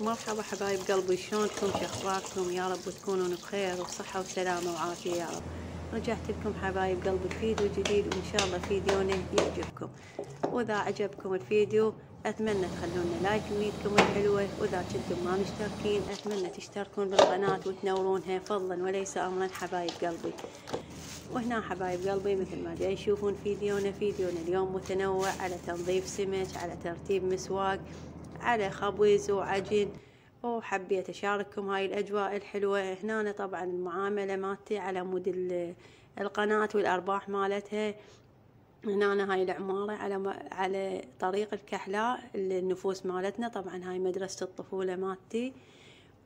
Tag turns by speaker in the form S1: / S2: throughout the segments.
S1: مرحبا حبايب قلبي شلونكم شخباركم يا رب تكونون بخير وصحة وسلامة وعافية يا رب رجعت لكم حبايب قلبي بفيديو جديد وإن شاء الله فيديونا يعجبكم وإذا عجبكم الفيديو أتمنى تخلونا لايك ميتكم الحلوة وإذا كنتم ما مشتركين أتمنى تشتركون بالقناة وتنورونها فضلا وليس أمرا حبايب قلبي وهنا حبايب قلبي مثل ما جاي تشوفون فيديونا فيديونا اليوم متنوع على تنظيف سمك على ترتيب مسواق على خبز وعجين وحبيت أشارككم هاي الأجواء الحلوة هنا طبعا المعاملة مالتي على مود القناة والأرباح مالتها هنا هاي العمارة على على طريق الكحلاء النفوس مالتنا طبعا هاي مدرسة الطفولة مالتي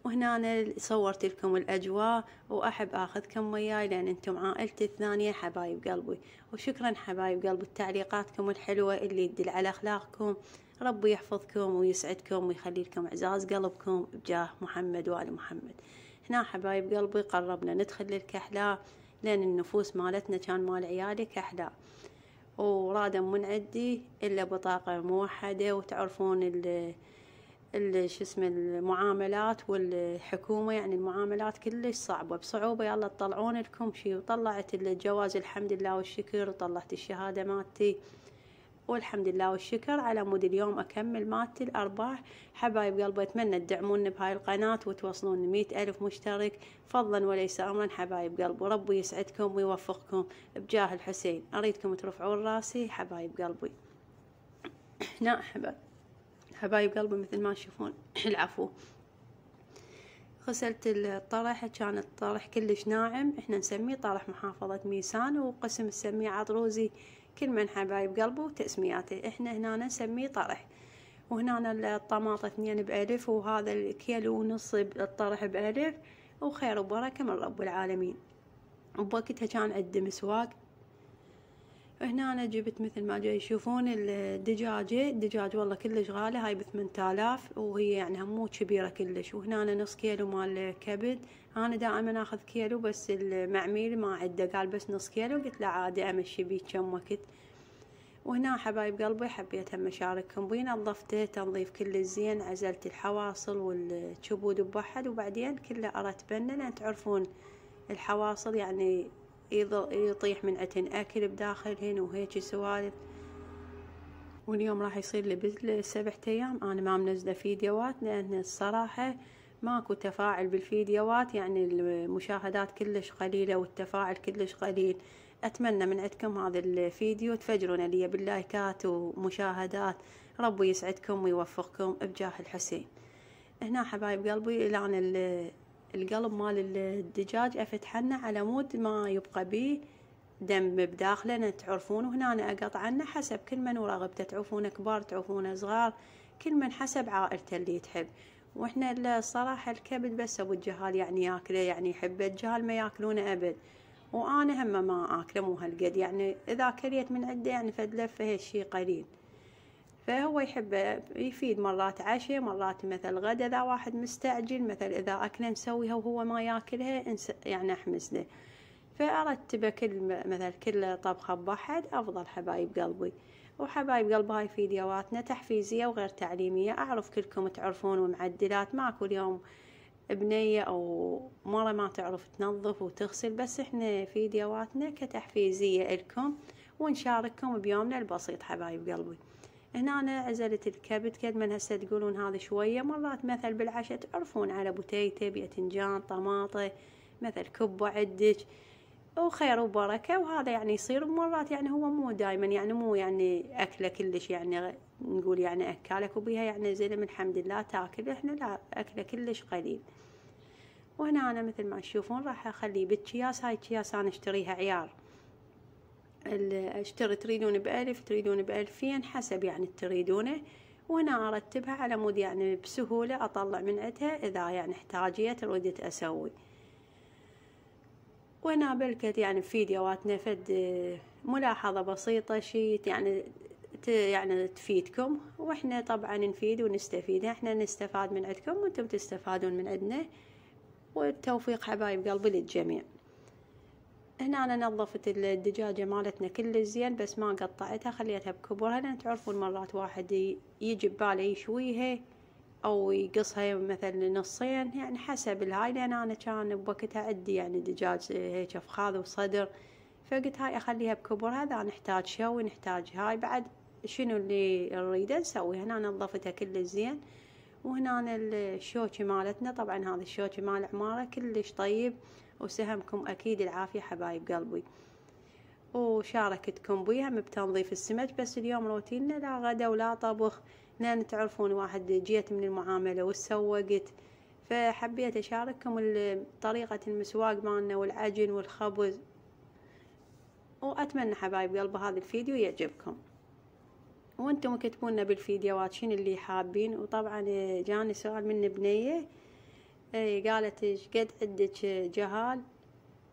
S1: وهنا صورت لكم الأجواء وأحب أخذكم وياي لأن أنتم عائلتي الثانية حبايب قلبي وشكرا حبايب قلبي تعليقاتكم الحلوة اللي تدل على أخلاقكم ربي يحفظكم ويسعدكم ويخلي لكم اعزاز قلبكم بجاه محمد وآل محمد هنا حبايب قلبي قربنا ندخل للكحلاء لأن النفوس مالتنا كان مال عيالي كحلة ورادا من عندي إلا بطاقة موحدة وتعرفون ال شو اسمه المعاملات والحكومة يعني المعاملات كلش صعبة بصعوبة يلا تطلعون لكم شي وطلعت الجواز الحمد لله والشكر وطلعت الشهادة مالتي والحمد لله والشكر على مود اليوم أكمل مات الأرباح حبايب قلبي أتمنى تدعمون بهاي القناة وتوصلون مية ألف مشترك فضلا وليس أمرا حبايب قلبي وربي يسعدكم ويوفقكم بجاه الحسين أريدكم ترفعون راسي حبايب قلبي هنا حبايب حبايب قلبي مثل ما تشوفون العفو غسلت الطرح كان الطرح كلش ناعم احنا نسميه طرح محافظة ميسان وقسم نسميه عطروزي كل من حبايب قلبه تسمياته احنا هنا نسميه طرح وهنا الطماطة اثنين بألف وهذا الكيلو ونص الطرح بألف وخير وبركة من رب العالمين وبوقتها كان عندي مسواق هنا أنا جبت مثل ما جاي يشوفون الدجاجة الدجاج والله كلش غالي هاي بثمان آلاف وهي يعني مو كبيرة كلش وهنا أنا نص كيلو مال كبد أنا دائما آخذ كيلو بس المعميل ما عده قال بس نص كيلو قلت له عادي أمشي بيه كم وقت وهنا حبايب قلبي حبيت هم أشارككم بيه نظفته تنظيف كل زين عزلت الحواصل والكبود بوحد وبعدين كله أرتبنه لأن تعرفون الحواصل يعني يطيح من عتن أكل بداخلهن وهيك سوالف واليوم راح يصير لي سبعة أيام أنا ما منزلة فيديوهات لأن الصراحة ماكو تفاعل بالفيديوهات يعني المشاهدات كلش قليلة والتفاعل كلش قليل أتمنى من عندكم هذا الفيديو تفجرون لي باللايكات ومشاهدات ربي يسعدكم ويوفقكم بجاه الحسين هنا حبايب قلبي إلى القلب مال الدجاج افتحنا على مود ما يبقى بيه دم بداخله تعرفون وهنا أنا أقطع عنه حسب كل من ورغبته تعوفونه كبار تعوفونه صغار كل من حسب عائلته اللي تحب واحنا الصراحة الكبد بس ابو الجهال يعني ياكله يعني يحبه الجهال ما ياكلونه ابد وانا هم ما اكله مو هالقد يعني اذا كليت من عده يعني فد لفه هالشي قليل فهو يحب يفيد مرات عشاء مرات مثل غدا اذا واحد مستعجل مثل اذا اكله نسويها وهو ما ياكلها يعني احمس له فارتبه كل مثل كل طبخه بواحد افضل حبايب قلبي وحبايب قلبي هاي فيديوهاتنا تحفيزيه وغير تعليميه اعرف كلكم تعرفون ومعدلات ماكو اليوم بنية أو مرة ما تعرف تنظف وتغسل بس احنا فيديوهاتنا كتحفيزية لكم ونشارككم بيومنا البسيط حبايب قلبي هنا أنا عزلت الكبد كد من هسه تقولون هذا شوية مرات مثل بالعشاء تعرفون على بوتيتة بيتنجان طماطة مثل كبة عدج وخير وبركة وهذا يعني يصير مرات يعني هو مو دايما يعني مو يعني أكلة كلش يعني نقول يعني أكالك وبيها يعني من الحمد لله تاكل احنا لا أكله كلش قليل وهنا أنا مثل ما تشوفون راح أخليه بالكياس هاي الكياس أنا اشتريها عيار اشتري تريدون بألف تريدون بألفين حسب يعني تريدونه وانا ارتبها على مود يعني بسهولة اطلع من عدها اذا يعني احتاجيت ردت اسوي وانا بلكت يعني فيديواتنا فد ملاحظة بسيطة شي يعني يعني تفيدكم واحنا طبعا نفيد ونستفيد احنا نستفاد من عندكم وانتم تستفادون من عندنا والتوفيق حبايب قلبي للجميع هنا أنا نظفت الدجاجة مالتنا كل زين بس ما قطعتها خليتها بكبرها لأن تعرفون مرات واحد يجي بباله يشويها أو يقصها مثلا نصين يعني حسب الهاي لأن أنا كان بوقتها عندي يعني دجاج آه، هيك فخاذ وصدر فقلت هاي أخليها بكبرها هذا نحتاج شوي نحتاج هاي بعد شنو اللي نريده نسوي هنا نظفتها كل زين وهنا الشوكي مالتنا طبعا هذا الشوكي مال عمارة كلش طيب وسهمكم أكيد العافية حبايب قلبي وشاركتكم بيها بتنظيف السمك بس اليوم روتيننا لا غدا ولا طبخ لأن تعرفون واحد جيت من المعاملة وسوقت فحبيت أشارككم طريقة المسواق مالنا والعجن والخبز وأتمنى حبايب قلبي هذا الفيديو يعجبكم وانتم كتبونا بالفيديوهات شنو اللي حابين وطبعا آه، جاني سؤال من بنيه آه، قالت ايش قد عندك جهال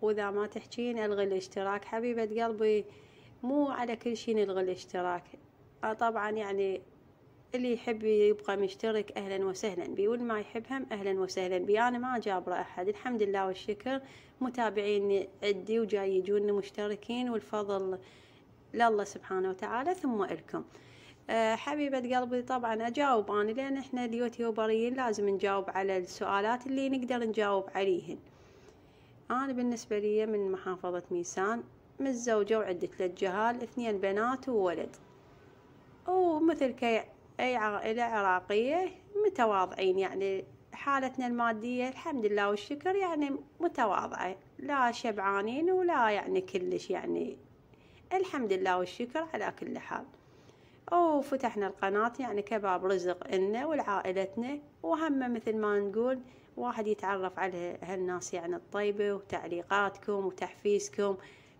S1: واذا ما تحجين الغي الاشتراك حبيبة قلبي مو على كل شي نلغي الاشتراك آه، طبعا يعني اللي يحب يبقى مشترك اهلا وسهلا بي واللي ما يحب هم اهلا وسهلا بي انا ما جابره احد الحمد لله والشكر متابعين عدي وجاي يجون مشتركين والفضل لله سبحانه وتعالى ثم الكم آه، حبيبة قلبي طبعا أجاوب أنا لأن إحنا اليوتيوبريين لازم نجاوب على السؤالات اللي نقدر نجاوب عليهن أنا بالنسبة لي من محافظة ميسان متزوجة وعدة ثلاث جهال اثنين بنات وولد ومثل كي أي عائلة عراقية متواضعين يعني حالتنا المادية الحمد لله والشكر يعني متواضعة لا شبعانين ولا يعني كلش يعني الحمد لله والشكر على كل حال أو فتحنا القناة يعني كباب رزق إلنا ولعائلتنا وهم مثل ما نقول واحد يتعرف على هالناس يعني الطيبة وتعليقاتكم وتحفيزكم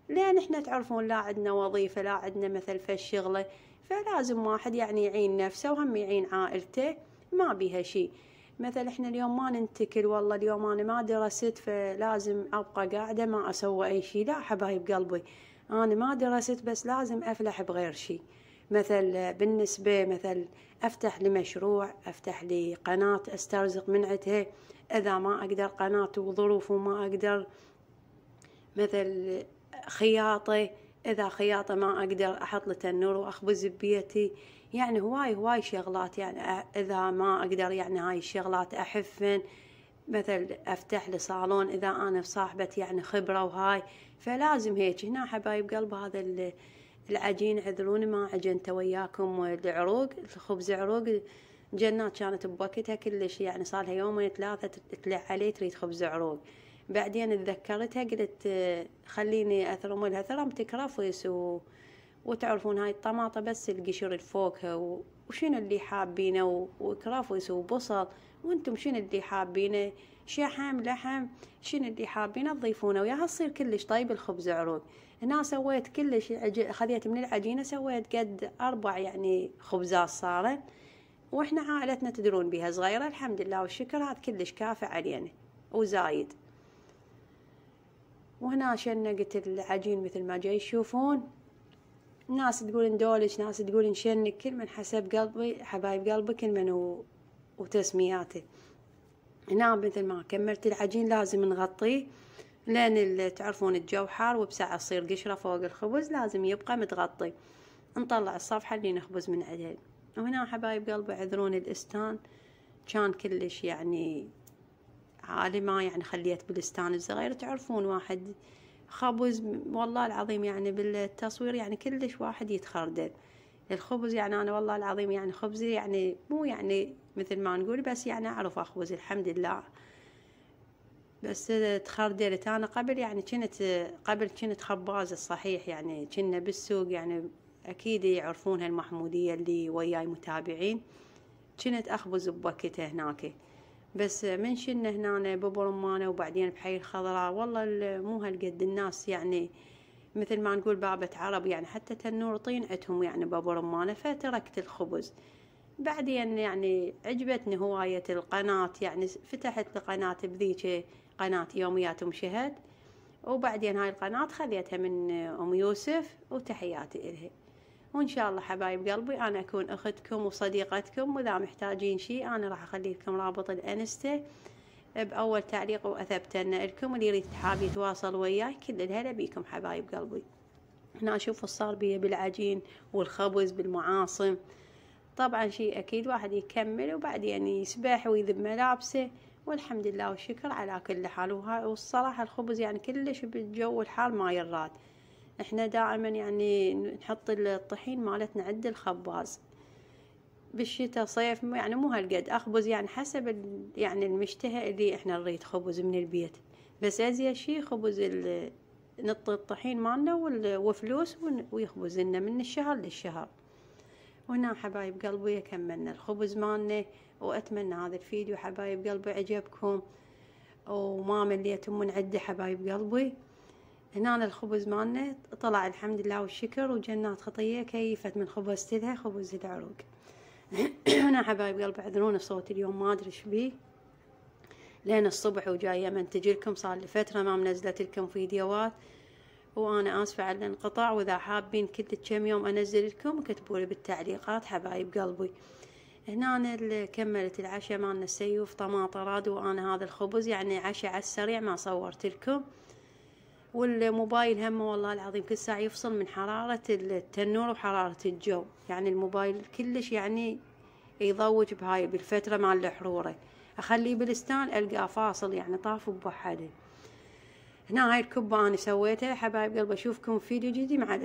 S1: لأن احنا تعرفون لا عندنا وظيفة لا عندنا مثل الشغلة فلازم واحد يعني يعين نفسه وهم يعين عائلته ما بيها شيء مثل احنا اليوم ما ننتكل والله اليوم انا ما درست فلازم ابقى قاعدة ما اسوي اي شيء لا حبايب قلبي انا ما درست بس لازم افلح بغير شيء مثل بالنسبة مثل أفتح لمشروع أفتح لقناة أسترزق من إذا ما أقدر قناة وظروف وما أقدر مثل خياطة إذا خياطة ما أقدر أحط لتنور وأخبز ببيتي يعني هواي هواي شغلات يعني إذا ما أقدر يعني هاي الشغلات أحفن مثل افتح لي صالون اذا انا صاحبة يعني خبرة وهاي فلازم هيك هنا حبايب قلب هذا العجين عذروني ما عجنت وياكم العروق الخبز عروق جنات كانت بوقتها كلش يعني صار لها يومين ثلاثة تطلع علي تريد خبز عروق بعدين تذكرتها قلت آه، خليني اثرم لها ثرم كرفس و... وتعرفون هاي الطماطة بس القشر الفوكة و... وشنو اللي حابينه و... وكرفس وبصل وانتم شنو اللي حابينه شحم لحم شنو اللي حابينه تضيفونه وياها تصير كلش طيب الخبز عروق هنا سويت كلش خذيت من العجينه سويت قد اربع يعني خبزات صارت واحنا عائلتنا تدرون بها صغيره الحمد لله والشكر هذا كلش كافي علينا وزايد وهنا شنقت العجين مثل ما جاي تشوفون ناس تقول ندولج ناس تقول نشنك كل من حسب قلبي حبايب قلبي كل من وتسمياته هنا نعم، مثل ما كملت العجين لازم نغطيه لان تعرفون الجو حار وبساعة تصير قشرة فوق الخبز لازم يبقى متغطي نطلع الصفحة اللي نخبز من عليه وهنا حبايب قلبي عذرون الاستان كان كلش يعني عالي ما يعني خليت بالاستان الصغير تعرفون واحد خبز والله العظيم يعني بالتصوير يعني كلش واحد يتخردل الخبز يعني انا والله العظيم يعني خبزي يعني مو يعني مثل ما نقول بس يعني أعرف أخبز الحمد لله بس تخردلت أنا قبل يعني كنت قبل كنت خبازة الصحيح يعني كنا بالسوق يعني أكيد يعرفون هالمحمودية اللي وياي متابعين كنت أخبز بوكته هناك بس من شنا هنا ببرمانة وبعدين بحي الخضراء والله مو هالقد الناس يعني مثل ما نقول بابة عرب يعني حتى تنور طين عندهم يعني بابو رمانة فتركت الخبز بعدين يعني عجبتني هواية القناة يعني فتحت القناة بذيك قناة يوميات أم شهد وبعدين هاي القناة خذيتها من أم يوسف وتحياتي إلها وإن شاء الله حبايب قلبي أنا أكون أختكم وصديقتكم وإذا محتاجين شي أنا راح أخلي لكم رابط الأنستا بأول تعليق وأثبتن لكم اللي يريد حاب يتواصل وياي كل الهلا بيكم حبايب قلبي هنا أشوف الصار بالعجين والخبز بالمعاصم طبعا شيء أكيد واحد يكمل وبعدين يعني يسبح ويذب ملابسه والحمد لله والشكر على كل حال والصراحة الخبز يعني كلش بالجو الحال ما يراد احنا دائما يعني نحط الطحين مالتنا عند الخباز بالشتاء صيف يعني مو هالقد اخبز يعني حسب يعني المشتهى اللي احنا نريد خبز من البيت بس ازيد شي خبز نط الطحين مالنا وفلوس ويخبز لنا من الشهر للشهر وهنا حبايب قلبي كملنا الخبز مالنا واتمنى هذا الفيديو حبايب قلبي عجبكم وما مليتم من عده حبايب قلبي هنا الخبز مالنا طلع الحمد لله والشكر وجنات خطيه كيفت من خبزتها خبز العروق هنا حبايب قلبي اعذرون صوت اليوم ما ادري ايش بيه لين الصبح وجايه منتج لكم صار لفتره ما منزلت لكم فيديوهات وانا اسفه على الانقطاع واذا حابين كل كم يوم انزل لكم كتبوا لي بالتعليقات حبايب قلبي هنا أنا كملت العشاء مالنا السيوف طماطة راد وانا هذا الخبز يعني عشاء على السريع ما صورت لكم والموبايل همه والله العظيم كل ساعة يفصل من حرارة التنور وحرارة الجو يعني الموبايل كلش يعني يضوج بهاي بالفترة مال الحرورة اخليه بالستان القاه فاصل يعني طاف بوحده هنا هاي الكبة أنا سويتها حبايب قلبي أشوفكم في فيديو جديد مع